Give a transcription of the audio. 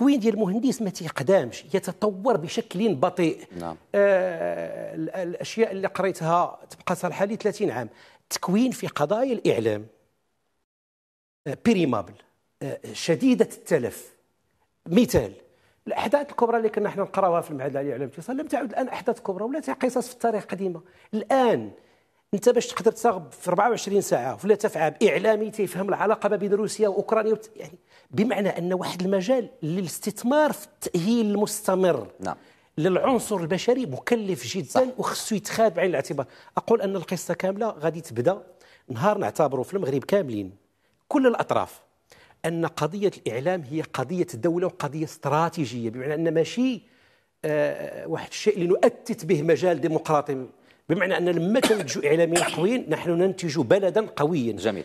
التكوين ديال المهندس ما تيقدامش يتطور بشكل بطيء نعم. آه الاشياء اللي قريتها تبقى صالحه لي 30 عام التكوين في قضايا الاعلام آه بيريمابل آه شديده التلف مثال الاحداث الكبرى اللي كنا حنا نقراوها في المعهد العالي للاعلام الاتصال لم تعد الان احداث كبرى ولا قصص في التاريخ قديمه الان انت باش تقدر تراقب في 24 ساعه لا تفعى اعلامي تيفهم العلاقه ما بين روسيا واوكرانيا وت... يعني بمعنى ان واحد المجال للاستثمار في التاهيل المستمر نعم للعنصر البشري مكلف جدا صح. وخصو يتخاد بعين الاعتبار اقول ان القصه كامله غادي تبدا نهار نعتبره في المغرب كاملين كل الاطراف ان قضيه الاعلام هي قضيه الدوله وقضيه استراتيجيه بمعنى ان ماشي آه، واحد الشيء اللي نؤتت به مجال ديمقراطي بمعنى ان لما تنتج اعلاميين قويين نحن ننتج بلدا قويا جميل